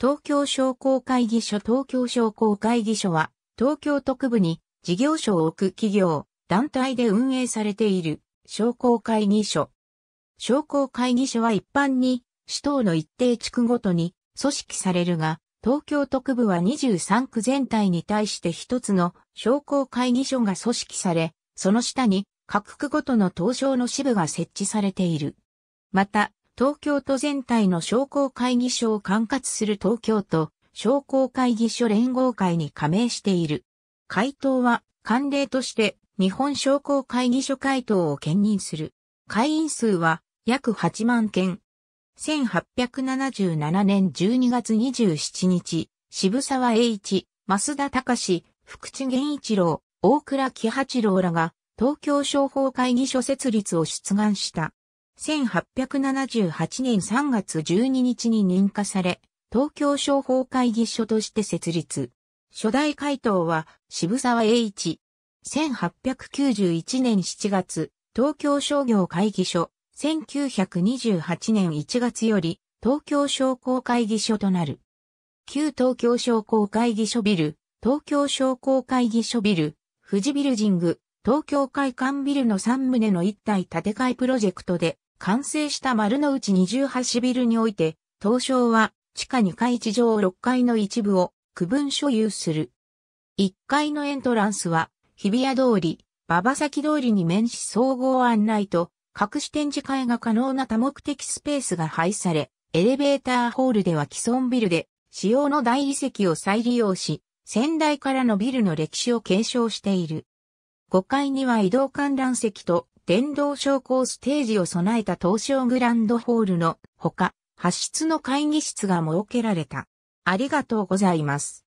東京商工会議所東京商工会議所は、東京特部に事業所を置く企業、団体で運営されている商工会議所。商工会議所は一般に、市等の一定地区ごとに組織されるが、東京特部は23区全体に対して一つの商工会議所が組織され、その下に各区ごとの東証の支部が設置されている。また、東京都全体の商工会議所を管轄する東京都商工会議所連合会に加盟している。回答は慣例として日本商工会議所回答を兼任する。会員数は約8万件。1877年12月27日、渋沢栄一、増田隆、福地源一郎、大倉喜八郎らが東京商法会議所設立を出願した。1878年3月12日に認可され、東京商法会議所として設立。初代会頭は渋沢栄一。1891年7月、東京商業会議所。1928年1月より、東京商工会議所となる。旧東京商工会議所ビル、東京商工会議所ビル、富士ビルジング、東京会館ビルの3棟の一体建て替えプロジェクトで、完成した丸の内28ビルにおいて、東証は地下2階地上6階の一部を区分所有する。1階のエントランスは、日比谷通り、馬場崎通りに面し総合案内と、隠し展示会が可能な多目的スペースが配され、エレベーターホールでは既存ビルで、使用の大理石を再利用し、先代からのビルの歴史を継承している。5階には移動観覧席と電動昇降ステージを備えた東証グランドホールのほか、発出の会議室が設けられた。ありがとうございます。